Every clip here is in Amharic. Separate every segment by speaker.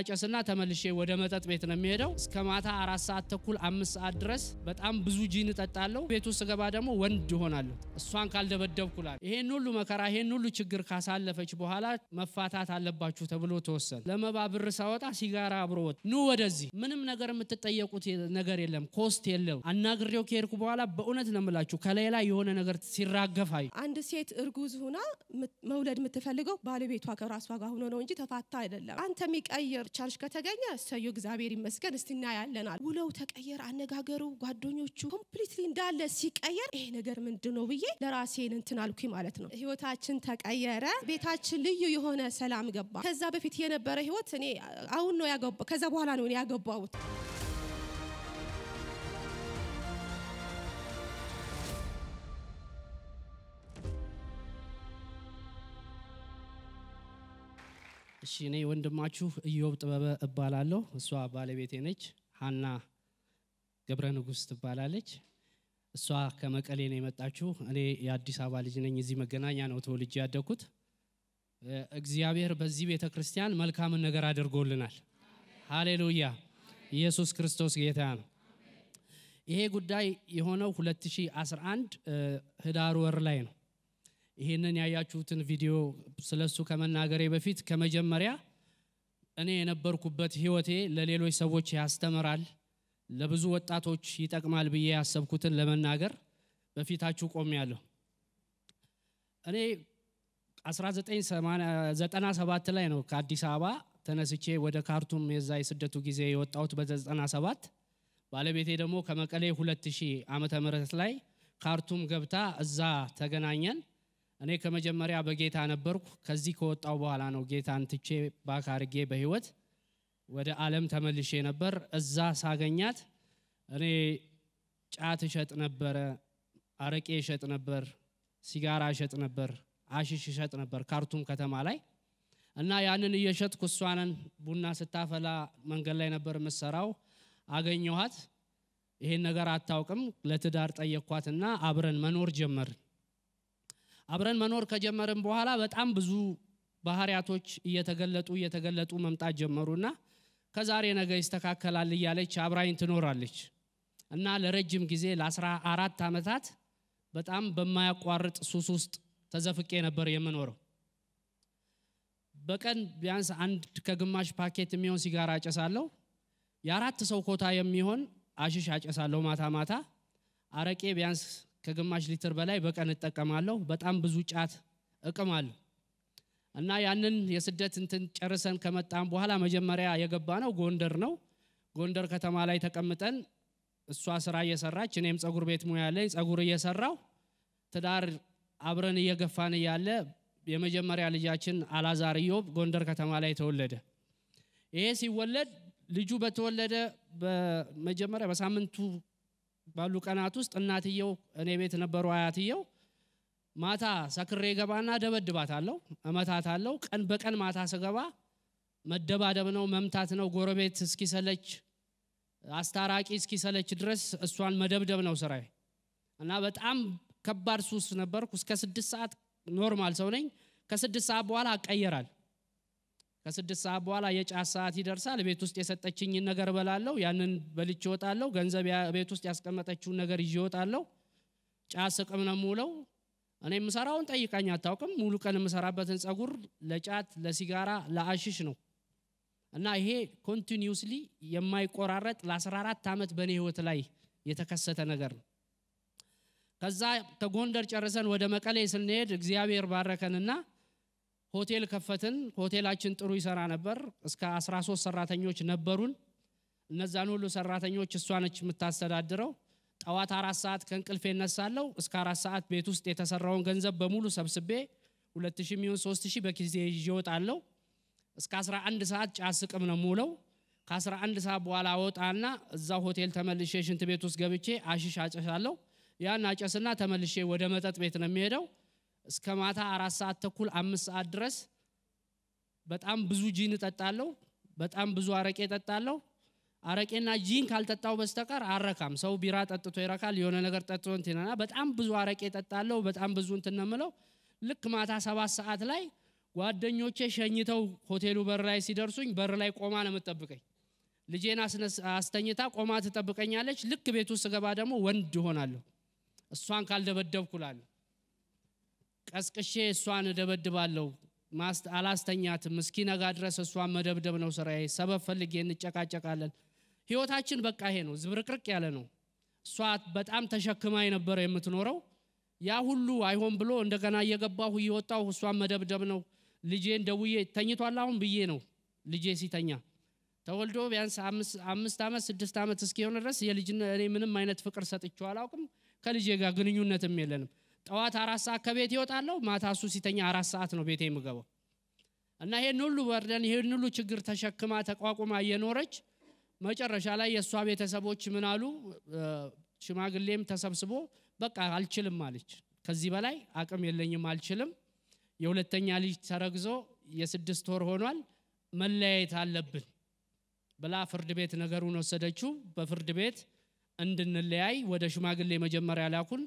Speaker 1: አጨስና ተመልሼ ወደ መጠጥ ቤት ነው የሚሄደው። እስከ ማታ አራት ሰዓት ተኩል አምስት ሰዓት ድረስ በጣም ብዙ ጂን እጠጣለሁ። ቤቱ ስገባ ደግሞ ወንድ ይሆናል። እሷን ካልደበደብኩላል። ይሄን ሁሉ መከራ ይሄን ሁሉ ችግር ካሳለፈች በኋላ መፋታት አለባችሁ ተብሎ ተወሰነ። ለመባብር ሳወጣ ሲጋራ አብሮ ወጥ ኑ ወደዚህ ምንም ነገር የምትጠየቁት ነገር የለም፣ ኮስት የለም። አናግሬው ከሄድኩ በኋላ በእውነት ነው የምላችሁ ከሌላ የሆነ ነገር ሲራገፋይ አንድ ሴት እርጉዝ
Speaker 2: ሁና መውለድ የምትፈልገው ባለቤቷ ከራሷ ጋር ሆኖ ነው እንጂ ተፋታ አይደለም። አንተ የሚቀይር ፍቅር ቻርጅ ከተገኘ ሰዩ እግዚአብሔር ይመስገን እስቲ እናያለናል። ውለው ተቀየር፣ አነጋገሩ፣ ጓደኞቹ ኮምፕሊትሊ እንዳለ ሲቀየር ይሄ ነገር ምንድን ነው ብዬ ለራሴን እንትን አልኩኝ ማለት ነው። ህይወታችን ተቀየረ። ቤታችን ልዩ የሆነ ሰላም ገባ። ከዛ በፊት የነበረ ህይወት እኔ አሁን ነው ያገባ ከዛ በኋላ ነው ያገባሁት።
Speaker 1: እሺ እኔ ወንድማችሁ እዮብ ጥበበ እባላለሁ። እሷ ባለቤቴ ነች። ሀና ገብረ ንጉስ ትባላለች። እሷ ከመቀሌ ነው የመጣችሁ። እኔ የአዲስ አበባ ልጅ ነኝ። እዚህ መገናኛ ነው ተወልጅ ያደግኩት። እግዚአብሔር በዚህ ቤተ ክርስቲያን መልካምን ነገር አድርጎልናል። ሀሌሉያ ኢየሱስ ክርስቶስ ጌታ ነው። ይሄ ጉዳይ የሆነው 2011 ህዳር ወር ላይ ነው። ይህንን ያያችሁትን ቪዲዮ ስለሱ ከመናገሬ በፊት ከመጀመሪያ እኔ የነበርኩበት ህይወቴ ለሌሎች ሰዎች ያስተምራል፣ ለብዙ ወጣቶች ይጠቅማል ብዬ ያሰብኩትን ለመናገር በፊታችሁ ያለሁ እኔ 1997 ላይ ነው ከአዲስ አበባ ተነስቼ ወደ ካርቱም የዛ የስደቱ ጊዜ የወጣሁት በ97 ባለቤቴ ደግሞ ከመቀሌ 2000 ዓ ምህረት ላይ ካርቱም ገብታ እዛ ተገናኘን። እኔ ከመጀመሪያ በጌታ ነበርኩ። ከዚህ ከወጣው በኋላ ነው ጌታን ትቼ ባካርጌ በህይወት ወደ ዓለም ተመልሼ ነበር። እዛ ሳገኛት እኔ ጫት እሸጥ ነበረ፣ አረቄ እሸጥ ነበር፣ ሲጋራ እሸጥ ነበር፣ አሽሽ እሸጥ ነበር ካርቱም ከተማ ላይ እና ያንን እየሸጥኩ እሷንን ቡና ስታፈላ መንገድ ላይ ነበር የምሰራው አገኘኋት። ይሄን ነገር አታውቅም። ለትዳር ጠየኳትና አብረን መኖር ጀመር አብረን መኖር ከጀመርን በኋላ በጣም ብዙ ባህሪያቶች እየተገለጡ እየተገለጡ መምጣት ጀመሩና ከዛሬ ነገ ይስተካከላል እያለች አብራኝ ትኖራለች እና ለረጅም ጊዜ ለአስራ አራት ዓመታት በጣም በማያቋርጥ ሱስ ውስጥ ተዘፍቄ ነበር የምኖረው። በቀን ቢያንስ አንድ ከግማሽ ፓኬት የሚሆን ሲጋራ አጨሳለሁ። የአራት ሰው ኮታ የሚሆን አሽሽ አጨሳለሁ ማታ ማታ። አረቄ ቢያንስ ከግማሽ ሊትር በላይ በቀን እጠቀማለሁ። በጣም ብዙ ጫት እቅማለሁ እና ያንን የስደት እንትን ጨርሰን ከመጣን በኋላ መጀመሪያ የገባ ነው ጎንደር ነው። ጎንደር ከተማ ላይ ተቀምጠን እሷ ስራ እየሰራች እኔም ጸጉር ቤት ሙያ ላይ ጸጉር እየሰራው ትዳር አብረን እየገፋን እያለ የመጀመሪያ ልጃችን አላዛርዮ ጎንደር ከተማ ላይ ተወለደ። ይሄ ሲወለድ ልጁ በተወለደ በመጀመሪያ በሳምንቱ ባሉ ቀናት ውስጥ እናትየው እኔ ቤት ነበሩ አያትየው ማታ ሰክሬ ገባና ደበድባት አለው እመታት አለው ቀን በቀን ማታ ስገባ መደባደብ ነው መምታት ነው ጎረቤት እስኪሰለች አስታራቂ እስኪሰለች ድረስ እሷን መደብደብ ነው ስራዬ እና በጣም ከባድ ሱስ ነበርኩ እስከ ስድስት ሰዓት ኖርማል ሰው ነኝ ከስድስት ሰዓት በኋላ አቀየራል ከስድስት ሰዓት በኋላ የጫት ሰዓት ይደርሳል። ቤት ውስጥ የሰጠችኝን ነገር እበላለሁ። ያንን በልቼ እወጣለሁ። ገንዘብ ቤት ውስጥ ያስቀመጠችውን ነገር ይዤ እወጣለሁ። ጫት ስቅም ነው የምውለው። እኔ የምሰራውን ጠይቃኝ አታውቅም። ሙሉ ቀን የምሰራበትን ጸጉር ለጫት፣ ለሲጋራ፣ ለአሽሽ ነው እና ይሄ ኮንቲኒውስሊ የማይቆራረጥ ለ14 ዓመት በእኔ ህይወት ላይ የተከሰተ ነገር ነው። ከዛ ከጎንደር ጨርሰን ወደ መቀሌ ስንሄድ እግዚአብሔር ባረከንና ሆቴል ከፈትን። ሆቴላችን ጥሩ ይሰራ ነበር። እስከ 13 ሰራተኞች ነበሩን። እነዛን ሁሉ ሰራተኞች እሷ ነች የምታስተዳድረው። ጠዋት አራት ሰዓት ከእንቅልፌ እነሳለሁ። እስከ አራት ሰዓት ቤት ውስጥ የተሰራውን ገንዘብ በሙሉ ሰብስቤ ሁለት ሺህ የሚሆን ሶስት በኪዜ ይዤ እስከ 11 ሰዓት ጫት ነው ሙለው ከ ከ11 ሰዓት በኋላ ወጣና እዛ ሆቴል ተመልሼ ሽንት ቤት ውስጥ ገብቼ አሽሽ አጨሻለሁ ያን አጨስና ተመልሼ ወደ መጠጥ ቤት ነው የሚሄደው። እስከ ማታ አራት ሰዓት ተኩል አምስት ሰዓት ድረስ በጣም ብዙ ጂን እጠጣለሁ፣ በጣም ብዙ አረቄ እጠጣለሁ። አረቄና ጂን ካልጠጣው በስተቀር አረካም። ሰው ቢራ ጠጥቶ ይረካል፣ የሆነ ነገር ጠጥቶ እንትናና በጣም ብዙ አረቄ እጠጣለሁ፣ በጣም ብዙ እንትነምለው ልክ ማታ ሰባት ሰዓት ላይ ጓደኞቼ ሸኝተው ሆቴሉ በር ላይ ሲደርሱኝ በር ላይ ቆማ ነው ልጄን አስተኝታ ቆማ ትጠብቀኛለች። ልክ ቤቱ ስገባ ደግሞ ወንድ ይሆናለሁ እሷን ካልደበደብኩላለሁ። ቀስቅሼ እሷን እደበድባለሁ። አላስተኛትም። እስኪነጋ ድረስ እሷን መደብደብ ነው ስራዬ። ሰበብ ፈልጌ እንጨቃጨቃለን። ህይወታችን በቃ ይሄ ነው፣ ዝብርቅርቅ ያለ ነው። እሷ በጣም ተሸክማ የነበረ የምትኖረው ያ ሁሉ አይሆን ብሎ እንደገና እየገባሁ እየወጣሁ እሷን መደብደብ ነው። ልጄን ደውዬ ተኝቷል አሁን ብዬ ነው ልጄ ሲተኛ ተወልዶ ቢያንስ አምስት ዓመት ስድስት ዓመት እስኪሆን ድረስ የልጅ እኔ ምንም አይነት ፍቅር ሰጥቼው አላውቅም። ከልጄ ጋር ግንኙነትም የለንም። ጠዋት አራት ሰዓት ከቤት ይወጣለሁ ማታ እሱ ሲተኛ አራት ሰዓት ነው ቤቴ የምገባው እና ይህን ሁሉ ወርደን ይህን ሁሉ ችግር ተሸክማ ተቋቁማ እየኖረች መጨረሻ ላይ የእሷ ቤተሰቦች ምን አሉ ሽማግሌም ተሰብስቦ በቃ አልችልም አለች ከዚህ በላይ አቅም የለኝም አልችልም የሁለተኛ ልጅ ተረግዞ የስድስት ወር ሆኗል መለያየት አለብን ብላ ፍርድ ቤት ነገሩን ወሰደችው በፍርድ ቤት እንድንለያይ ወደ ሽማግሌ መጀመሪያ ላኩን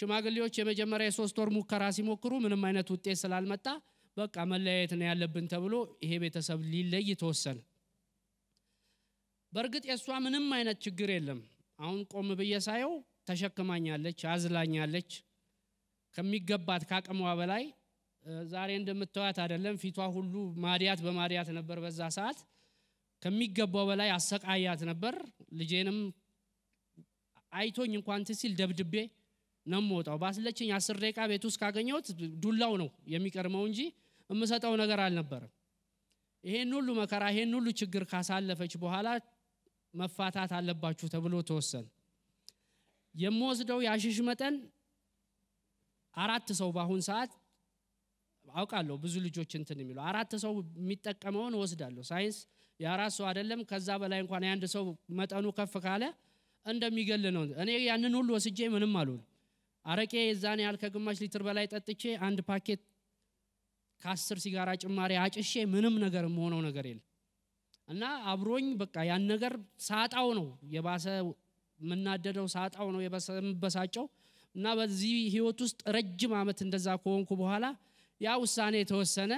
Speaker 1: ሽማግሌዎች የመጀመሪያ የሶስት ወር ሙከራ ሲሞክሩ ምንም አይነት ውጤት ስላልመጣ በቃ መለያየት ነው ያለብን ተብሎ ይሄ ቤተሰብ ሊለይ ተወሰነ። በእርግጥ የእሷ ምንም አይነት ችግር የለም። አሁን ቆም ብዬ ሳየው ተሸክማኛለች፣ አዝላኛለች። ከሚገባት ከአቅሟ በላይ ዛሬ እንደምታዩት አይደለም። ፊቷ ሁሉ ማዲያት በማዲያት ነበር። በዛ ሰዓት ከሚገባው በላይ አሰቃያት ነበር። ልጄንም አይቶኝ እንኳን ትሲል ደብድቤ ነው የምወጣው። ባስለችኝ አስር ደቂቃ ቤት ውስጥ ካገኘሁት ዱላው ነው የሚቀርመው እንጂ የምሰጠው ነገር አልነበረም። ይሄን ሁሉ መከራ ይሄን ሁሉ ችግር ካሳለፈች በኋላ መፋታት አለባችሁ ተብሎ ተወሰነ። የምወስደው ያሽሽ መጠን አራት ሰው በአሁን ሰዓት አውቃለሁ ብዙ ልጆች እንትን የሚለው አራት ሰው የሚጠቀመውን እወስዳለሁ። ሳይንስ የአራት ሰው አይደለም ከዛ በላይ እንኳን የአንድ ሰው መጠኑ ከፍ ካለ እንደሚገል ነው። እኔ ያንን ሁሉ ወስጄ ምንም አልሆን አረቄ የዛን ያህል ከግማሽ ሊትር በላይ ጠጥቼ አንድ ፓኬት ከአስር ሲጋራ ጭማሪ አጭሼ ምንም ነገር የምሆነው ነገር የለ እና አብሮኝ በቃ ያን ነገር ሳጣው ነው የባሰ የምናደደው ሳጣው ነው የምበሳጨው እና በዚህ ህይወት ውስጥ ረጅም አመት እንደዛ ከሆንኩ በኋላ ያ ውሳኔ የተወሰነ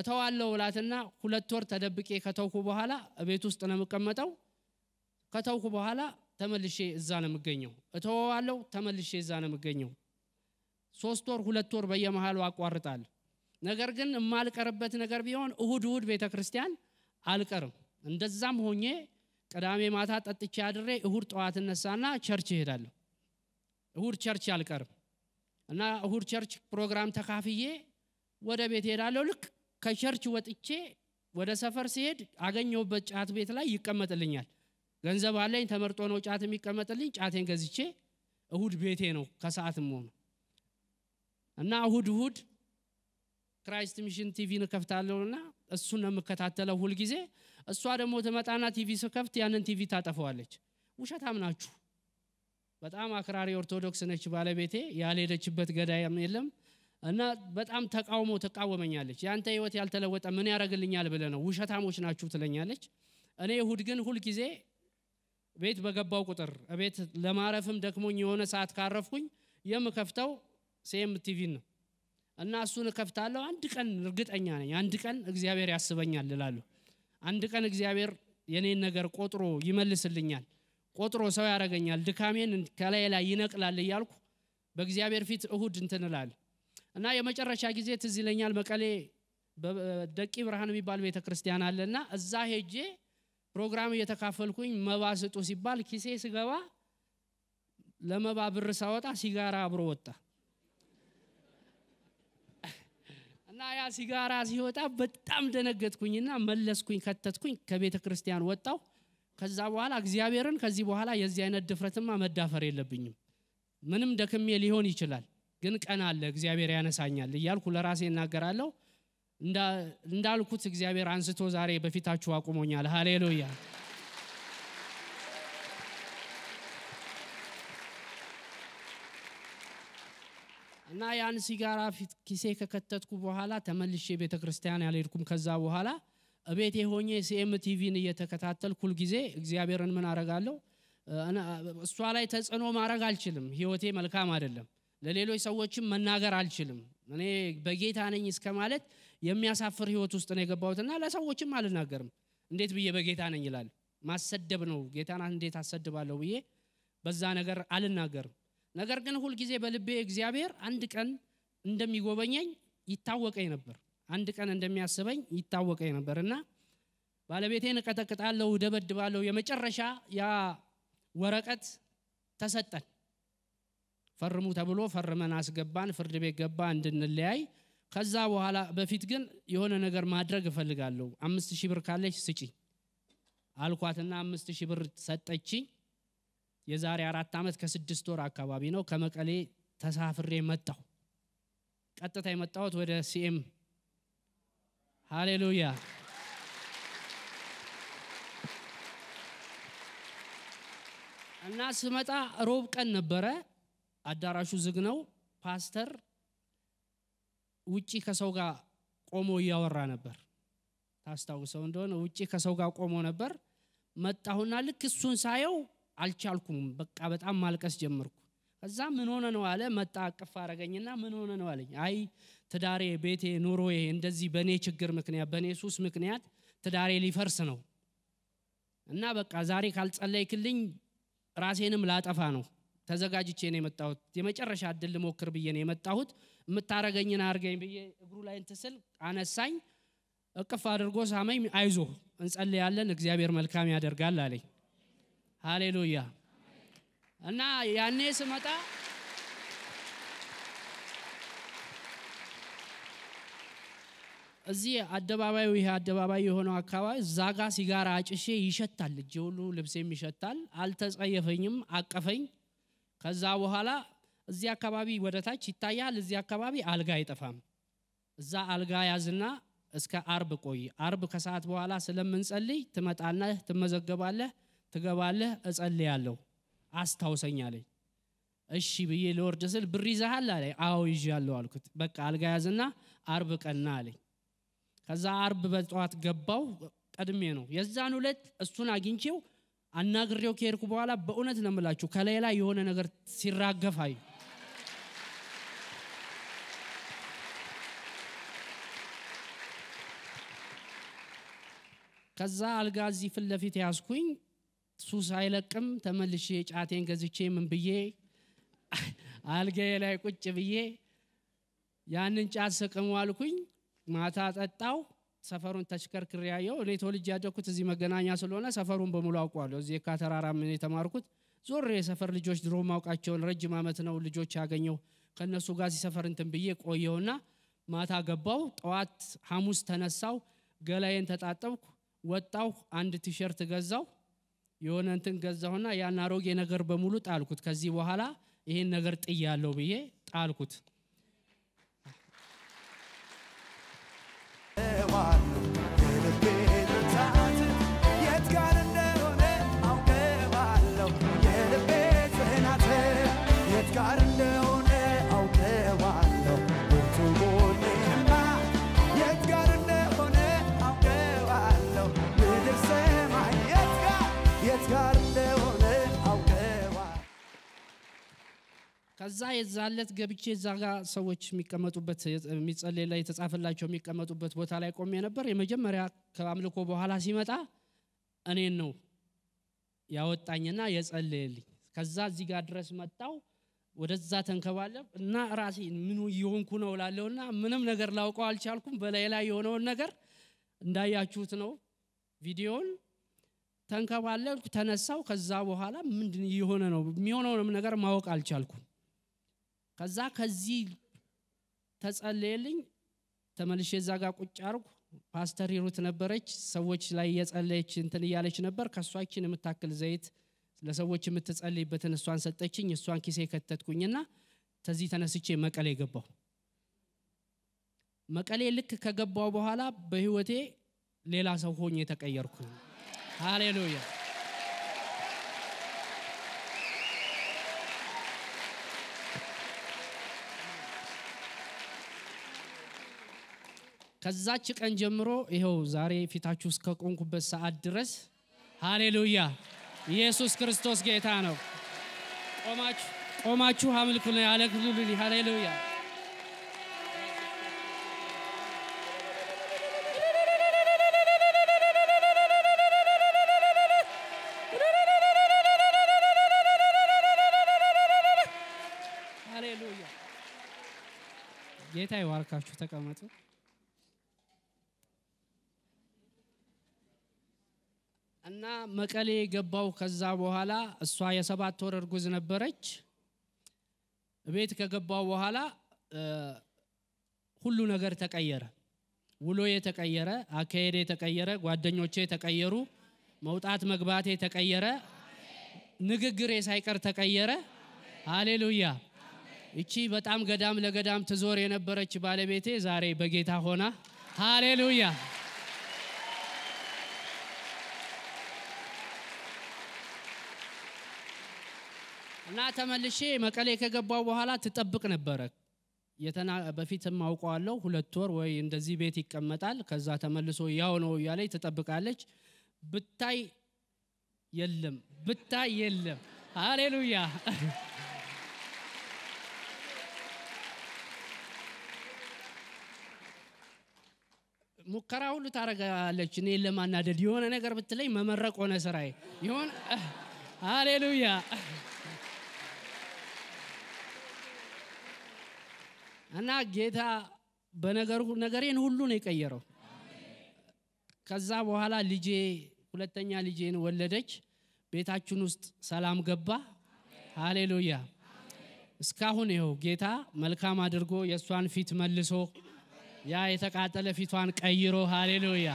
Speaker 1: እተዋለው ላትና ሁለት ወር ተደብቄ ከተውኩ በኋላ ቤት ውስጥ ነው የምቀመጠው ከተውኩ በኋላ ተመልሼ እዛ ነው የምገኘው እተወዋለሁ ተመልሼ እዛ ነው የምገኘው ሶስት ወር ሁለት ወር በየመሃሉ አቋርጣል ነገር ግን የማልቀርበት ነገር ቢሆን እሁድ እሁድ ቤተ ክርስቲያን አልቀርም እንደዛም ሆኜ ቅዳሜ ማታ ጠጥቼ አድሬ እሁድ ጠዋት እነሳና ቸርች ይሄዳለሁ እሁድ ቸርች አልቀርም እና እሁድ ቸርች ፕሮግራም ተካፍዬ ወደ ቤት ሄዳለሁ ልክ ከቸርች ወጥቼ ወደ ሰፈር ሲሄድ አገኘውበት ጫት ቤት ላይ ይቀመጥልኛል ገንዘብ አለኝ ተመርጦ ነው ጫት የሚቀመጥልኝ ጫቴን ገዝቼ እሁድ ቤቴ ነው ከሰዓት ሆነ እና እሁድ እሁድ ክራይስት ሚሽን ቲቪን እከፍታለሁና እሱን ነው የምከታተለው ሁልጊዜ እሷ ደግሞ ትመጣና ቲቪ ስከፍት ያንን ቲቪ ታጠፈዋለች ውሸታም ናችሁ በጣም አክራሪ ኦርቶዶክስ ነች ባለቤቴ ያልሄደችበት ገዳይም የለም እና በጣም ተቃውሞ ትቃወመኛለች ያንተ ህይወት ያልተለወጠ ምን ያደረግልኛል ብለ ነው ውሸታሞች ናችሁ ትለኛለች እኔ እሁድ ግን ሁልጊዜ ቤት በገባው ቁጥር ቤት ለማረፍም ደክሞኝ የሆነ ሰዓት ካረፍኩኝ የምከፍተው ሴም ቲቪን ነው እና እሱን እከፍታለሁ። አንድ ቀን እርግጠኛ ነኝ፣ አንድ ቀን እግዚአብሔር ያስበኛል እላለሁ። አንድ ቀን እግዚአብሔር የኔን ነገር ቆጥሮ ይመልስልኛል፣ ቆጥሮ ሰው ያደርገኛል፣ ድካሜን ከላይ ላይ ይነቅላል እያልኩ በእግዚአብሔር ፊት እሁድ እንትን እና የመጨረሻ ጊዜ ትዝ ይለኛል መቀሌ ደቂ ብርሃን የሚባል ቤተ ክርስቲያን አለ እና እዛ ሄጄ ፕሮግራም እየተካፈልኩኝ መባ ስጡ ሲባል ኪሴ ስገባ ለመባ ብር ሳወጣ ሲጋራ አብሮ ወጣ እና ያ ሲጋራ ሲወጣ በጣም ደነገጥኩኝና መለስኩኝ፣ ከተትኩኝ፣ ከቤተ ክርስቲያን ወጣው። ከዛ በኋላ እግዚአብሔርን ከዚህ በኋላ የዚህ አይነት ድፍረትማ መዳፈር የለብኝም ምንም ደክሜ ሊሆን ይችላል፣ ግን ቀን አለ እግዚአብሔር ያነሳኛል እያልኩ ለራሴ እናገራለሁ። እንዳልኩት እግዚአብሔር አንስቶ ዛሬ በፊታችሁ አቁሞኛል። ሃሌሉያ። እና ያን ሲጋራ ፊት ኪሴ ከከተትኩ በኋላ ተመልሼ ቤተ ክርስቲያን ያልሄድኩም። ከዛ በኋላ እቤት የሆኘ ሲኤም ቲቪን እየተከታተልኩ ሁልጊዜ እግዚአብሔርን ምን አረጋለሁ? እሷ ላይ ተጽዕኖ ማድረግ አልችልም። ህይወቴ መልካም አይደለም። ለሌሎች ሰዎችም መናገር አልችልም። እኔ በጌታ ነኝ እስከ ማለት የሚያሳፍር ህይወት ውስጥ ነው እና ለሰዎችም አልናገርም እንዴት ብዬ በጌታ ነኝ ይላል ማሰደብ ነው ጌታን እንዴት አሰድባለሁ ብዬ በዛ ነገር አልናገርም ነገር ግን ሁልጊዜ በልቤ እግዚአብሔር አንድ ቀን እንደሚጎበኘኝ ይታወቀኝ ነበር አንድ ቀን እንደሚያስበኝ ይታወቀኝ ነበር እና ባለቤቴን እቀጠቅጣለሁ ደበድባለሁ የመጨረሻ ያ ወረቀት ተሰጠን ፈርሙ ተብሎ ፈርመን አስገባን። ፍርድ ቤት ገባ እንድንለያይ። ከዛ በኋላ በፊት ግን የሆነ ነገር ማድረግ እፈልጋለሁ፣ አምስት ሺህ ብር ካለች ስጪ አልኳትና አምስት ሺህ ብር ሰጠች የዛሬ አራት ዓመት ከስድስት ወር አካባቢ ነው። ከመቀሌ ተሳፍሬ መጣሁ። ቀጥታ የመጣሁት ወደ ሲኤም። ሃሌሉያ! እና ስመጣ ሮብ ቀን ነበረ። አዳራሹ ዝግ ነው። ፓስተር ውጪ ከሰው ጋር ቆሞ እያወራ ነበር። ታስታውሰው እንደሆነ ውጪ ከሰው ጋር ቆሞ ነበር። መጣሁና ልክ እሱን ሳየው አልቻልኩም። በቃ በጣም ማልቀስ ጀመርኩ። ከዛ ምን ሆነ ነው አለ። መጣ አቅፍ አረገኝና ምን ሆነ ነው አለኝ። አይ ትዳሬ፣ ቤቴ፣ ኑሮዬ እንደዚህ በእኔ ችግር ምክንያት በእኔ ሱስ ምክንያት ትዳሬ ሊፈርስ ነው እና በቃ ዛሬ ካልጸለይክልኝ ራሴንም ላጠፋ ነው ተዘጋጅቼ ነው የመጣሁት የመጨረሻ እድል ልሞክር ብዬ ነው የመጣሁት የምታረገኝን አርገኝ ብዬ እግሩ ላይ እንትስል አነሳኝ እቅፍ አድርጎ ሳመኝ አይዞ እንጸልያለን እግዚአብሔር መልካም ያደርጋል አለኝ ሃሌሉያ እና ያኔ ስመጣ እዚህ አደባባዩ ይሄ አደባባይ የሆነው አካባቢ ዛጋ ሲጋራ አጭሼ ይሸታል እጅ ሁሉ ልብሴም ይሸታል አልተጸየፈኝም አቀፈኝ ከዛ በኋላ እዚህ አካባቢ ወደ ታች ይታያል። እዚህ አካባቢ አልጋ አይጠፋም። እዛ አልጋ ያዝና እስከ አርብ ቆይ። አርብ ከሰዓት በኋላ ስለምንጸልይ ትመጣለህ፣ ትመዘገባለህ፣ ትገባለህ። እጸልያለሁ አስታውሰኛለኝ እሺ ብዬ ለወርድ ስል ብር ይዘሃል አለ አዎ ይዥ ያለው አልኩት። በቃ አልጋ ያዝና አርብ ቀና አለኝ። ከዛ አርብ በጠዋት ገባው። ቀድሜ ነው የዛን ሁለት እሱን አግኝቼው አናግሬው ከሄድኩ በኋላ በእውነት ነው የምላችሁ ከላይ ላይ የሆነ ነገር ሲራገፍ አዩ። ከዛ አልጋ እዚህ ፊት ለፊት ያዝኩኝ። ሱስ አይለቅም። ተመልሼ ጫቴን ገዝቼ ምን ብዬ አልጋዬ ላይ ቁጭ ብዬ ያንን ጫት ስቅሙ አልኩኝ። ማታ ጠጣው። ሰፈሩን ተሽከርክር ያየው እኔ ተወልጄ ያደኩት እዚህ መገናኛ ስለሆነ ሰፈሩን በሙሉ አውቋለሁ። እዚህ የካተራራም ምን የተማርኩት ዞሬ የሰፈር ልጆች ድሮ ማውቃቸውን ረጅም ዓመት ነው ልጆች ያገኘው ከእነሱ ጋር ሲሰፈር እንትን ብዬ ቆየውና ማታ ገባው። ጠዋት ሐሙስ ተነሳው፣ ገላዬን ተጣጠብኩ፣ ወጣው፣ አንድ ቲሸርት ገዛው፣ የሆነ እንትን ገዛሁና ያን አሮጌ ነገር በሙሉ ጣልኩት። ከዚህ በኋላ ይህን ነገር ጥያለው ብዬ ጣልኩት። my ከዛ የዛለት ገብቼ እዛ ጋ ሰዎች የሚቀመጡበት የሚጸሌ ላይ የተጻፈላቸው የሚቀመጡበት ቦታ ላይ ቆሜ ነበር። የመጀመሪያ ከአምልኮ በኋላ ሲመጣ እኔን ነው ያወጣኝና የጸለየልኝ። ከዛ እዚህ ጋር ድረስ መጣው ወደዛ ተንከባለ እና ራሴ ምኑ እየሆንኩ ነው ላለውና ምንም ነገር ላውቀው አልቻልኩም። በላይ ላይ የሆነውን ነገር እንዳያችሁት ነው ቪዲዮን ተንከባለልኩ፣ ተነሳው። ከዛ በኋላ ምንድን እየሆነ ነው የሚሆነውንም ነገር ማወቅ አልቻልኩም። ከዛ ከዚህ ተጸለየልኝ ተመልሼ እዛ ጋር ቁጭ አርኩ ፓስተር ሂሩት ነበረች ሰዎች ላይ የጸለየች እንትን እያለች ነበር ከእሷችን የምታክል ዘይት ለሰዎች የምትጸልይበትን እሷን ሰጠችኝ እሷን ኪሴ ከተትኩኝና ተዚህ ተነስቼ መቀሌ ገባሁ መቀሌ ልክ ከገባው በኋላ በህይወቴ ሌላ ሰው ሆኝ የተቀየርኩ ሃሌሉያ ከዛች ቀን ጀምሮ ይኸው ዛሬ ፊታችሁ እስከ ቆንኩበት ሰዓት ድረስ ሃሌሉያ ኢየሱስ ክርስቶስ ጌታ ነው። ቆማችሁ ቆማችሁ አምልኩን፣ ያለክሉልን። ሃሌሉያ ጌታ ይዋርካችሁ ተቀመጡ። መቀሌ የገባው ከዛ በኋላ እሷ የሰባት ወር እርጉዝ ነበረች። ቤት ከገባው በኋላ ሁሉ ነገር ተቀየረ። ውሎ የተቀየረ አካሄድ የተቀየረ ጓደኞቼ የተቀየሩ መውጣት መግባት የተቀየረ ንግግሬ ሳይቀር ተቀየረ። አሌሉያ እቺ በጣም ገዳም ለገዳም ትዞር የነበረች ባለቤቴ ዛሬ በጌታ ሆና ሃሌሉያ! እና ተመልሼ መቀሌ ከገባው በኋላ ትጠብቅ ነበረ። የተና በፊትም አውቀዋለሁ ሁለት ወር ወይ እንደዚህ ቤት ይቀመጣል። ከዛ ተመልሶ ያው ነው እያለች ትጠብቃለች። ብታይ የለም፣ ብታይ የለም። ሃሌሉያ ሙከራ ሁሉ ታረጋለች እኔ ለማናደድ የሆነ ነገር ብትለይ መመረቅ ሆነ ስራዬ ይሆን። ሃሌሉያ እና ጌታ ነገሬን ሁሉ ነው የቀየረው። ከዛ በኋላ ልጄ ሁለተኛ ልጄን ወለደች። ቤታችን ውስጥ ሰላም ገባ። ሃሌሉያ። እስካሁን ይኸው ጌታ መልካም አድርጎ የእሷን ፊት መልሶ ያ የተቃጠለ ፊቷን ቀይሮ ሃሌሉያ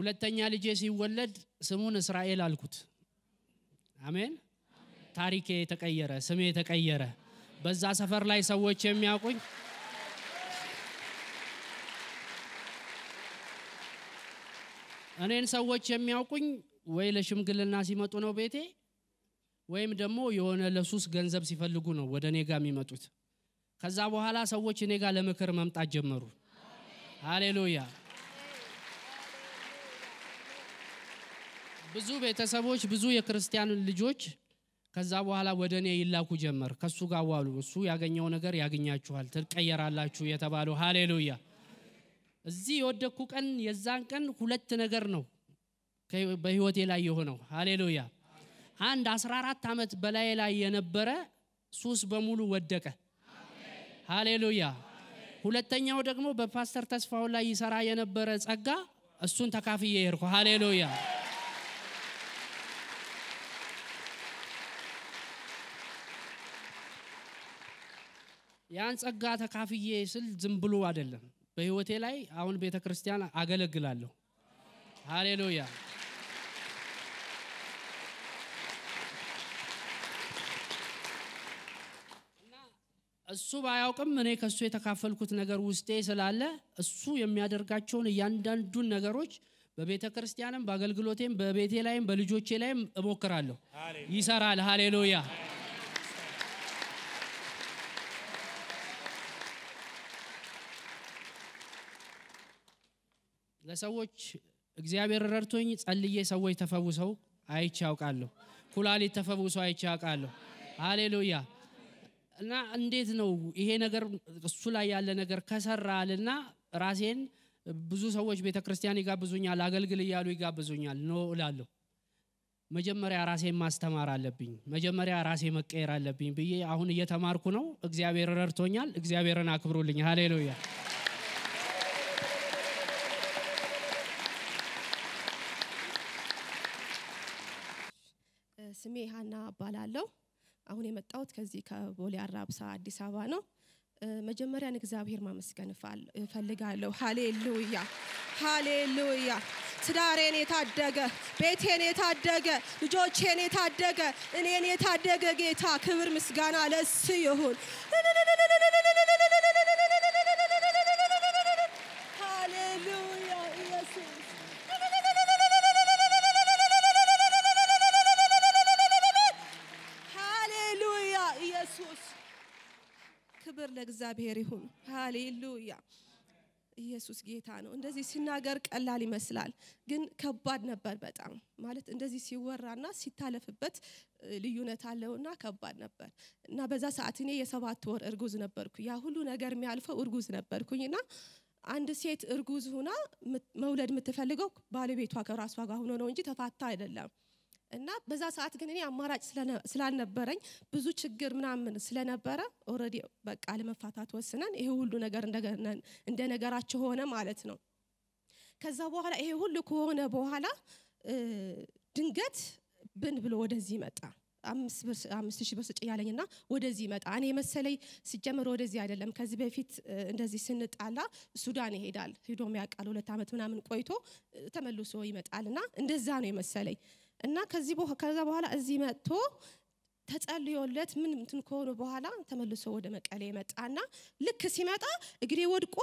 Speaker 1: ሁለተኛ ልጄ ሲወለድ ስሙን እስራኤል አልኩት። አሜን። ታሪኬ የተቀየረ፣ ስሜ የተቀየረ፣ በዛ ሰፈር ላይ ሰዎች የሚያውቁኝ እኔን ሰዎች የሚያውቁኝ ወይ ለሽምግልና ሲመጡ ነው ቤቴ፣ ወይም ደግሞ የሆነ ለሱስ ገንዘብ ሲፈልጉ ነው ወደ እኔ ጋር የሚመጡት። ከዛ በኋላ ሰዎች እኔ ጋር ለምክር መምጣት ጀመሩ። ሃሌሉያ ብዙ ቤተሰቦች ብዙ የክርስቲያን ልጆች ከዛ በኋላ ወደ እኔ ይላኩ ጀመር። ከሱ ጋር ዋሉ። እሱ ያገኘው ነገር ያገኛችኋል፣ ትቀየራላችሁ የተባለው ሃሌሉያ። እዚህ የወደኩ ቀን የዛን ቀን ሁለት ነገር ነው በህይወቴ ላይ የሆነው ሃሌሉያ። አንድ 14 ዓመት በላይ ላይ የነበረ ሱስ በሙሉ ወደቀ። ሃሌሉያ። ሁለተኛው ደግሞ በፓስተር ተስፋው ላይ ይሰራ የነበረ ጸጋ እሱን ተካፍዬ ይርኩ ሃሌሉያ። ያን ጸጋ ተካፍዬ ስል ዝም ብሎ አይደለም። በህይወቴ ላይ አሁን ቤተ ክርስቲያን አገለግላለሁ። ሃሌሉያ። እሱ ባያውቅም እኔ ከእሱ የተካፈልኩት ነገር ውስጤ ስላለ እሱ የሚያደርጋቸውን እያንዳንዱን ነገሮች በቤተ ክርስቲያንም በአገልግሎቴም በቤቴ ላይም በልጆቼ ላይም እሞክራለሁ። ይሰራል። ሃሌሉያ ለሰዎች እግዚአብሔር ረድቶኝ ጸልዬ ሰዎች ተፈውሰው አይቼ ያውቃለሁ። ኩላሊት ተፈውሰው አይቼ ያውቃለሁ። ሃሌሉያ። እና እንዴት ነው ይሄ ነገር እሱ ላይ ያለ ነገር ከሰራልና ራሴን ብዙ ሰዎች ቤተ ክርስቲያን ይጋብዙኛል፣ አገልግል እያሉ ይጋብዙኛል። ኖ እላለሁ። መጀመሪያ ራሴን ማስተማር አለብኝ፣ መጀመሪያ ራሴ መቀየር አለብኝ ብዬ አሁን እየተማርኩ ነው። እግዚአብሔር ረድቶኛል። እግዚአብሔርን አክብሩልኝ። ሃሌሉያ
Speaker 2: ስሜ ሀና እባላለሁ። አሁን የመጣሁት ከዚህ ከቦሌ አራብሳ አዲስ አበባ ነው። መጀመሪያን እግዚአብሔር ማመስገን እፈልጋለሁ። ሃሌሉያ ሃሌሉያ። ትዳሬን የታደገ ቤቴን የታደገ ልጆቼን የታደገ እኔን የታደገ ጌታ ክብር ምስጋና ለስ ይሁን። ኢየሱስ ክብር ለእግዚአብሔር ይሁን። ሃሌሉያ። ኢየሱስ ጌታ ነው። እንደዚህ ሲናገር ቀላል ይመስላል፣ ግን ከባድ ነበር በጣም ማለት እንደዚህ ሲወራና ሲታለፍበት ልዩነት አለውና ከባድ ነበር እና በዛ ሰዓት እኔ የሰባት ወር እርጉዝ ነበርኩ። ያ ሁሉ ነገር የሚያልፈው እርጉዝ ነበርኩኝና አንድ ሴት እርጉዝ ሁና መውለድ የምትፈልገው ባለቤቷ ከራሷ ጋር ሆኖ ነው እንጂ ተፋታ አይደለም። እና በዛ ሰዓት ግን እኔ አማራጭ ስላልነበረኝ ብዙ ችግር ምናምን ስለነበረ ኦልሬዲ በቃ ለመፋታት ወስነን ይሄ ሁሉ ነገር እንደ ነገራቸው ሆነ ማለት ነው። ከዛ በኋላ ይሄ ሁሉ ከሆነ በኋላ ድንገት ብን ብሎ ወደዚህ መጣ። አምስት ሺህ ብር ስጭ ያለኝና ወደዚህ መጣ። እኔ መሰለኝ ሲጀምር ወደዚህ አይደለም። ከዚህ በፊት እንደዚህ ስንጣላ ሱዳን ይሄዳል ሂዶም ያውቃል። ሁለት ዓመት ምናምን ቆይቶ ተመልሶ ይመጣልና እንደዛ ነው የመሰለኝ። እና ከዚህ ከዛ በኋላ እዚህ መጥቶ ተጸልዮለት ምን እንትን ከሆነ በኋላ ተመልሶ ወደ መቀሌ መጣና ልክ ሲመጣ እግሬ ወድቆ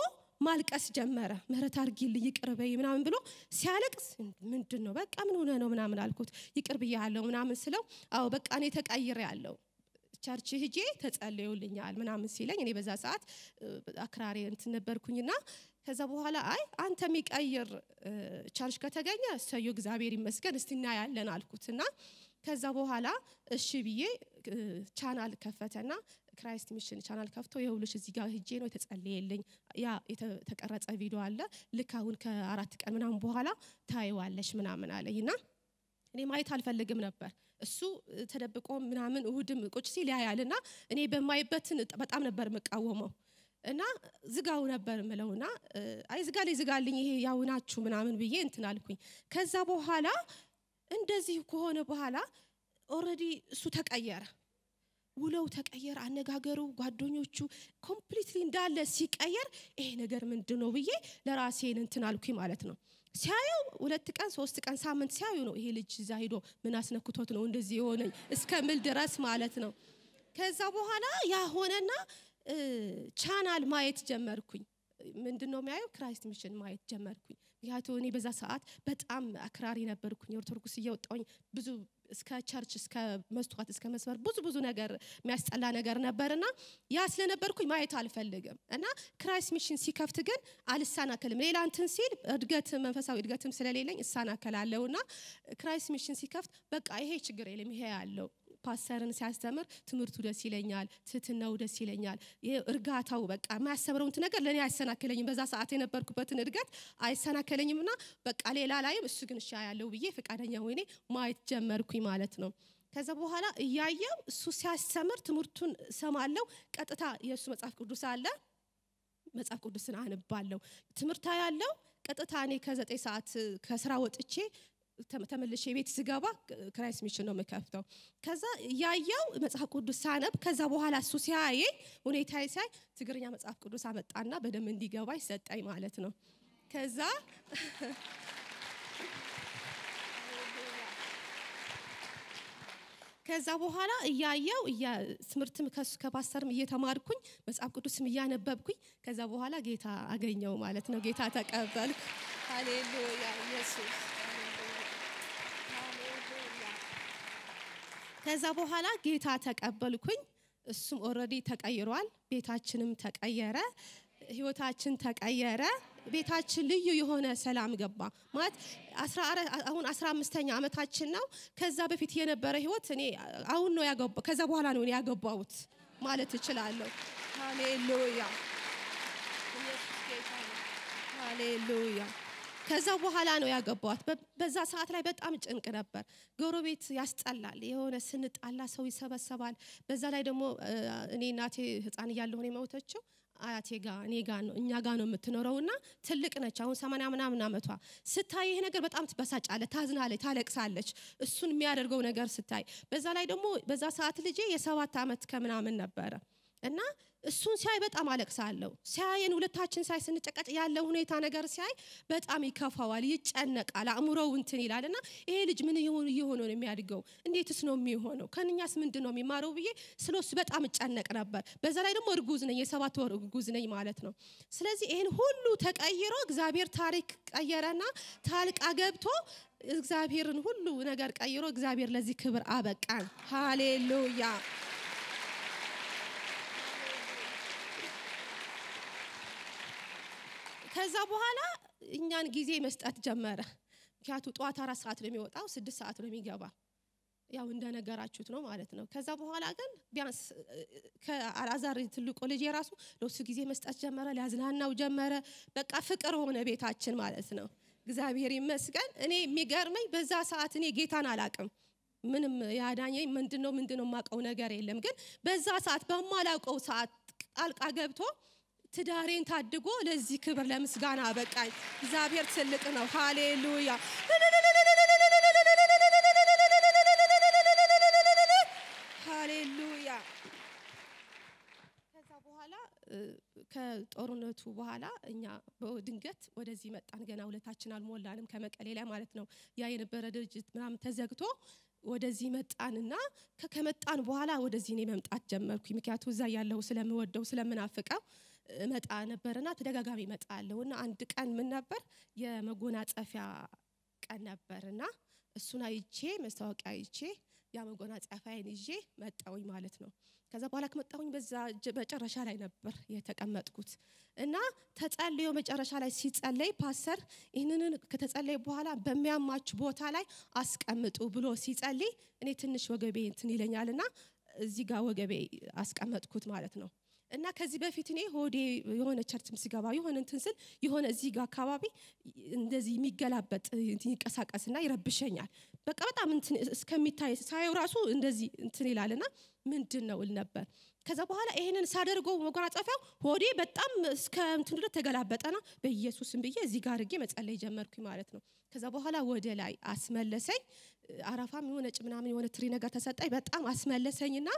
Speaker 2: ማልቀስ ጀመረ። ምህረት አርጊልኝ ይቅርበይ ምናምን ብሎ ሲያለቅስ ምንድን ነው በቃ ምን ሆነ ነው ምናምን አልኩት። ይቅር ብያለሁ ምናምን ስለው አዎ በቃ እኔ ተቀይሬ ያለው ቸርች ሂጄ ተጸልዮልኛል ምናምን ሲለኝ እኔ በዛ ሰዓት አክራሪ እንትን ነበርኩኝና ከዛ በኋላ አይ አንተ የሚቀይር ቻርጅ ከተገኘ ሰዩ እግዚአብሔር ይመስገን እስቲ እናያለን አልኩት እና ከዛ በኋላ እሺ ብዬ ቻናል ከፈተና ክራይስት ሚሽን ቻናል ከፍቶ የሁልሽ እዚህ ጋር ህጄ ነው የተጸለየልኝ። ያ የተቀረጸ ቪዲዮ አለ ልክ አሁን ከአራት ቀን ምናምን በኋላ ታየዋለሽ ምናምን አለኝ እና እኔ ማየት አልፈልግም ነበር። እሱ ተደብቆ ምናምን እሁድም ቁጭ ሲል ያያልና እኔ በማይበትን በጣም ነበር የምቃወመው። እና ዝጋው ነበር ምለውና አይ ዝጋ ላይ ዝጋልኝ ይሄ ያውናችሁ ምናምን ብዬ እንትን አልኩኝ። ከዛ በኋላ እንደዚህ ከሆነ በኋላ ኦረዲ እሱ ተቀየረ፣ ውለው ተቀየረ፣ አነጋገሩ፣ ጓደኞቹ ኮምፕሊትሊ እንዳለ ሲቀየር ይሄ ነገር ምንድን ነው ብዬ ለራሴን እንትን አልኩኝ ማለት ነው። ሲያዩ ሁለት ቀን ሶስት ቀን ሳምንት ሲያዩ ነው ይሄ ልጅ እዛ ሂዶ ምን አስነክቶት ነው እንደዚህ የሆነኝ እስከምል ድረስ ማለት ነው። ከዛ በኋላ ሆነና ቻናል ማየት ጀመርኩኝ ምንድን ነው የሚያየው ክራይስት ሚሽን ማየት ጀመርኩኝ ምክንያቱ እኔ በዛ ሰዓት በጣም አክራሪ ነበርኩኝ ኦርቶዶክስ እየወጣሁኝ ብዙ እስከ ቸርች እስከ መስተዋት እስከ መስመር ብዙ ብዙ ነገር የሚያስጠላ ነገር ነበርና ያ ስለነበርኩኝ ማየት አልፈልግም እና ክራይስት ሚሽን ሲከፍት ግን አልሳናከልም ሌላ እንትን ሲል እድገት መንፈሳዊ እድገትም ስለሌለኝ እና ክራይስት ሚሽን ሲከፍት በቃ ይሄ ችግር የለም ይሄ ያለው ፓስተርን ሲያስተምር ትምህርቱ ደስ ይለኛል፣ ትህትናው ደስ ይለኛል። ይሄ እርጋታው በቃ የማያሰብረውንት ነገር ለእኔ አይሰናከለኝም። በዛ ሰዓት የነበርኩበትን እድገት አይሰናከለኝም እና በቃ ሌላ ላይም እሱ ግን እሺ ያለው ብዬ ፈቃደኛ ሆኜ ማየት ጀመርኩኝ ማለት ነው። ከዛ በኋላ እያየው እሱ ሲያስተምር ትምህርቱን ሰማለው። ቀጥታ የእሱ መጽሐፍ ቅዱስ አለ። መጽሐፍ ቅዱስን አንባለው። ትምህርታ ያለው ቀጥታ እኔ ከዘጠኝ ሰዓት ከስራ ወጥቼ ተመልሼ ቤት ስገባ ክራይስ ሚሽን ነው የምከፍተው። ከዛ ያየው መጽሐፍ ቅዱስ ሳነብ ከዛ በኋላ እሱ ሲያየኝ ሁኔታ ሲያይ ትግርኛ መጽሐፍ ቅዱስ አመጣና በደንብ እንዲገባ ይሰጠኝ ማለት ነው። ከዛ ከዛ በኋላ እያየው ትምህርትም ከሱ ከፓስተርም እየተማርኩኝ መጽሐፍ ቅዱስም እያነበብኩኝ ከዛ በኋላ ጌታ አገኘው ማለት ነው። ጌታ ተቀበልኩ። ሃሌሉያ ኢየሱስ ከዛ በኋላ ጌታ ተቀበልኩኝ። እሱም ኦረዲ ተቀይሯል። ቤታችንም ተቀየረ። ህይወታችን ተቀየረ። ቤታችን ልዩ የሆነ ሰላም ገባ። ማለት አሁን አስራ አምስተኛ ዓመታችን ነው። ከዛ በፊት የነበረ ህይወት እኔ አሁን ነው ያገባ ከዛ በኋላ ነው ያገባውት ማለት እችላለሁ። ሃሌሉያ ሃሌሉያ ከዛ በኋላ ነው ያገባዋት። በዛ ሰዓት ላይ በጣም ጭንቅ ነበር። ጎረቤት ያስጠላል። የሆነ ስንጣላ ሰው ይሰበሰባል። በዛ ላይ ደግሞ እኔ እናቴ ህፃን እያለሁ ነው የሞተችው። አያቴ ጋ እኔ ጋ ነው እኛ ጋ ነው የምትኖረው እና ትልቅ ነች። አሁን ሰማንያ ምናምን አመቷ ስታይ ይሄ ነገር በጣም ትበሳጫለች፣ ታዝናለች፣ ታለቅሳለች። እሱን የሚያደርገው ነገር ስታይ በዛ ላይ ደግሞ በዛ ሰዓት ልጄ የሰባት አመት ከምናምን ነበረ። እና እሱን ሲያይ በጣም አለቅሳለሁ። ሲያየን ሁለታችን ሳይ ስንጨቀጭ ያለው ሁኔታ ነገር ሲያይ በጣም ይከፋዋል፣ ይጨነቃል፣ አእምሮው እንትን ይላል እና ይሄ ልጅ ምን እየሆነ ነው የሚያድገው? እንዴትስ ነው የሚሆነው? ከእኛስ ምንድን ነው የሚማረው ብዬ ስለሱ በጣም እጨነቅ ነበር። በዛ ላይ ደግሞ እርጉዝ ነኝ፣ የሰባት ወር እርጉዝ ነኝ ማለት ነው። ስለዚህ ይህን ሁሉ ተቀይሮ እግዚአብሔር ታሪክ ቀየረና ታልቃ ገብቶ እግዚአብሔርን ሁሉ ነገር ቀይሮ እግዚአብሔር ለዚህ ክብር አበቃን። ሃሌሉያ ከዛ በኋላ እኛን ጊዜ መስጠት ጀመረ። ምክንያቱ ጠዋት አራት ሰዓት ነው የሚወጣው፣ ስድስት ሰዓት ነው የሚገባ። ያው እንደነገራችሁት ነው ማለት ነው። ከዛ በኋላ ግን ቢያንስ ከአልዓዛር ትልቁ ልጅ የራሱ ለሱ ጊዜ መስጠት ጀመረ፣ ሊያዝናናው ጀመረ። በቃ ፍቅር ሆነ ቤታችን ማለት ነው። እግዚአብሔር ይመስገን። እኔ የሚገርመኝ በዛ ሰዓት እኔ ጌታን አላቅም። ምንም ያዳኘኝ ምንድነው ምንድነው የማውቀው ነገር የለም። ግን በዛ ሰዓት በማላውቀው ሰዓት ጣልቃ ገብቶ ትዳሬን ታድጎ ለዚህ ክብር ለምስጋና አበቃኝ። እግዚአብሔር ትልቅ ነው። ሃሌሉያ። ሃሌሉያ። ከዛ በኋላ ከጦርነቱ በኋላ እኛ በድንገት ወደዚህ መጣን። ገና ሁለታችን አልሞላንም ከመቀሌ ላይ ማለት ነው። ያ የነበረ ድርጅት ምናምን ተዘግቶ ወደዚህ መጣንና ከመጣን በኋላ ወደዚህ እኔ መምጣት ጀመርኩኝ። ምክንያቱ እዛ ያለው ስለምወደው ስለምናፍቀው እመጣ ነበርና ተደጋጋሚ እመጣለሁ እና አንድ ቀን ምን ነበር የመጎናጸፊያ ቀን ነበር እሱን አይቼ መስታወቂያ አይቼ ያ መጎናጸፊያን ይዤ መጣሁኝ ማለት ነው። ከዛ በኋላ ከመጣሁኝ በዛ መጨረሻ ላይ ነበር የተቀመጥኩት እና ተጸልዮ መጨረሻ ላይ ሲጸለይ ፓስተር ይህንን ከተጸለይ በኋላ በሚያማች ቦታ ላይ አስቀምጡ ብሎ ሲጸልይ እኔ ትንሽ ወገቤ እንትን ይለኛልና እዚህ ጋር ወገቤ አስቀመጥኩት ማለት ነው። እና ከዚህ በፊት እኔ ሆዴ የሆነ ቸርችም ሲገባ የሆነ እንትን ስል የሆነ እዚህ ጋር አካባቢ እንደዚህ የሚገላበጥ ይንቀሳቀስና ይረብሸኛል። በቃ በጣም እስከሚታይ ሳየው ራሱ እንደዚህ እንትን ይላልና ምንድን ነው እል ነበር። ከዛ በኋላ ይሄንን ሳደርገው መጎናጸፊያው ሆዴ በጣም እስከ እንትን ድረስ ተገላበጠና በኢየሱስም ብዬ እዚህ ጋር አድርጌ መጸለይ ጀመርኩኝ ማለት ነው። ከዛ በኋላ ወደ ላይ አስመለሰኝ። አረፋም የሆነ ጭ ምናምን የሆነ ትሪ ነገር ተሰጠኝ። በጣም አስመለሰኝና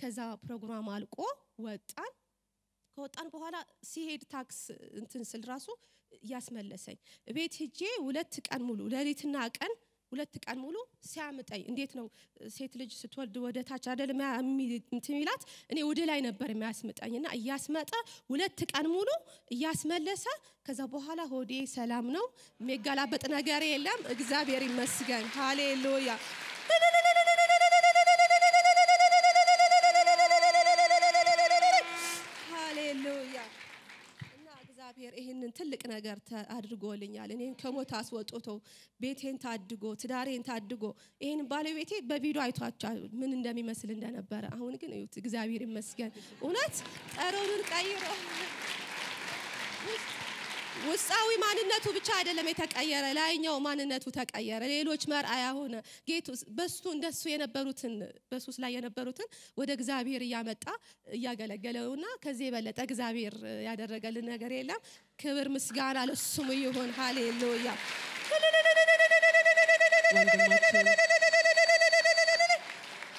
Speaker 2: ከዛ ፕሮግራም አልቆ ወጣን። ከወጣን በኋላ ሲሄድ ታክስ እንትን ስል ራሱ ያስመለሰኝ። ቤት ሄጄ ሁለት ቀን ሙሉ ሌሊትና ቀን ሁለት ቀን ሙሉ ሲያምጠኝ እንዴት ነው ሴት ልጅ ስትወልድ ወደ ታች አደል እንትን ይላት እኔ ወደ ላይ ነበር የሚያስምጠኝ እና እያስመጠ ሁለት ቀን ሙሉ እያስመለሰ ከዛ በኋላ ሆዴ ሰላም ነው የሚገላበጥ ነገር የለም እግዚአብሔር ይመስገን ሃሌሉያ ትልቅ ነገር አድርጎልኛል። እኔን ከሞት አስወጥቶ ቤቴን ታድጎ ትዳሬን ታድጎ ይህን ባለቤቴ በቪዲዮ አይቷቸዋል ምን እንደሚመስል እንደነበረ። አሁን ግን እዩት፣ እግዚአብሔር ይመስገን እውነት ጠረኑን ቀይሮ ውስጣዊ ማንነቱ ብቻ አይደለም የተቀየረ፣ ላይኛው ማንነቱ ተቀየረ። ሌሎች መርአያ ሆነ። ጌቱ በሱ እንደሱ የነበሩትን በሱስ ላይ የነበሩትን ወደ እግዚአብሔር እያመጣ እያገለገለውና ከዚህ የበለጠ እግዚአብሔር ያደረገልን ነገር የለም። ክብር ምስጋና ለሱም ይሁን። ሃሌሉያ።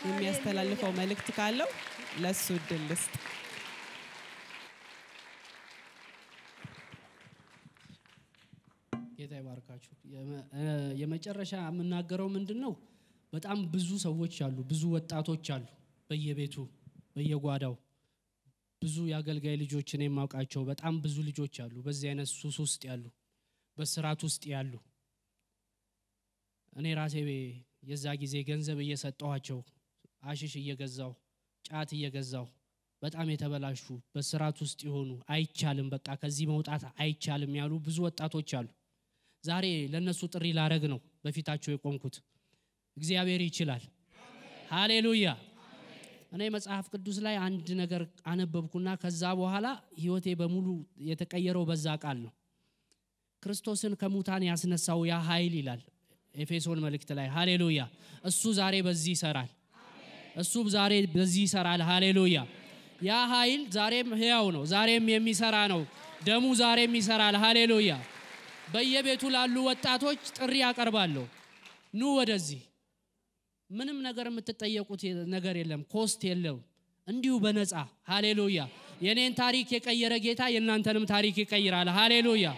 Speaker 2: የሚያስተላልፈው መልእክት ካለው ለሱ እድል ልስጥ።
Speaker 1: ጌታ ይባርካችሁ። የመጨረሻ የምናገረው ምንድን ነው? በጣም ብዙ ሰዎች አሉ፣ ብዙ ወጣቶች አሉ፣ በየቤቱ በየጓዳው ብዙ የአገልጋይ ልጆች እኔ የማውቃቸው በጣም ብዙ ልጆች አሉ፣ በዚህ አይነት ሱስ ውስጥ ያሉ፣ በስራት ውስጥ ያሉ። እኔ ራሴ የዛ ጊዜ ገንዘብ እየሰጠኋቸው አሽሽ እየገዛው ጫት እየገዛው በጣም የተበላሹ በስራት ውስጥ የሆኑ አይቻልም፣ በቃ ከዚህ መውጣት አይቻልም ያሉ ብዙ ወጣቶች አሉ። ዛሬ ለነሱ ጥሪ ላረግ ነው በፊታቸው የቆምኩት። እግዚአብሔር ይችላል። ሃሌሉያ። እኔ መጽሐፍ ቅዱስ ላይ አንድ ነገር አነበብኩና ከዛ በኋላ ህይወቴ በሙሉ የተቀየረው በዛ ቃል ነው። ክርስቶስን ከሙታን ያስነሳው ያ ኃይል ይላል ኤፌሶን መልእክት ላይ ሃሌሉያ። እሱ ዛሬ በዚህ ይሰራል። እሱ ዛሬ በዚህ ይሰራል። ሃሌሉያ። ያ ኃይል ዛሬም ህያው ነው። ዛሬም የሚሰራ ነው። ደሙ ዛሬም ይሰራል። ሃሌሉያ። በየቤቱ ላሉ ወጣቶች ጥሪ ያቀርባለሁ። ኑ ወደዚህ። ምንም ነገር የምትጠየቁት ነገር የለም፣ ኮስት የለም። እንዲሁ በነፃ ሃሌሉያ። የኔን ታሪክ የቀየረ ጌታ የእናንተንም ታሪክ ይቀይራል። ሃሌሉያ።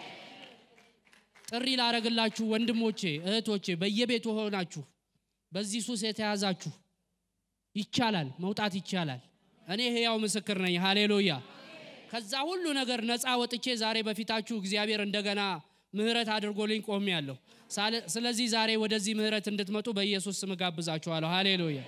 Speaker 1: ጥሪ ላረግላችሁ ወንድሞቼ፣ እህቶቼ በየቤቱ ሆናችሁ በዚህ ሱስ የተያዛችሁ ይቻላል፣ መውጣት ይቻላል። እኔ ህያው ምስክር ነኝ። ሃሌሉያ። ከዛ ሁሉ ነገር ነፃ ወጥቼ ዛሬ በፊታችሁ እግዚአብሔር እንደገና ምህረት አድርጎልኝ ያለው ስለዚህ ዛሬ ወደዚህ ምህረት እንድትመጡ በኢየሱስ ስም ጋብዛችኋለሁ። ሃሌሉያ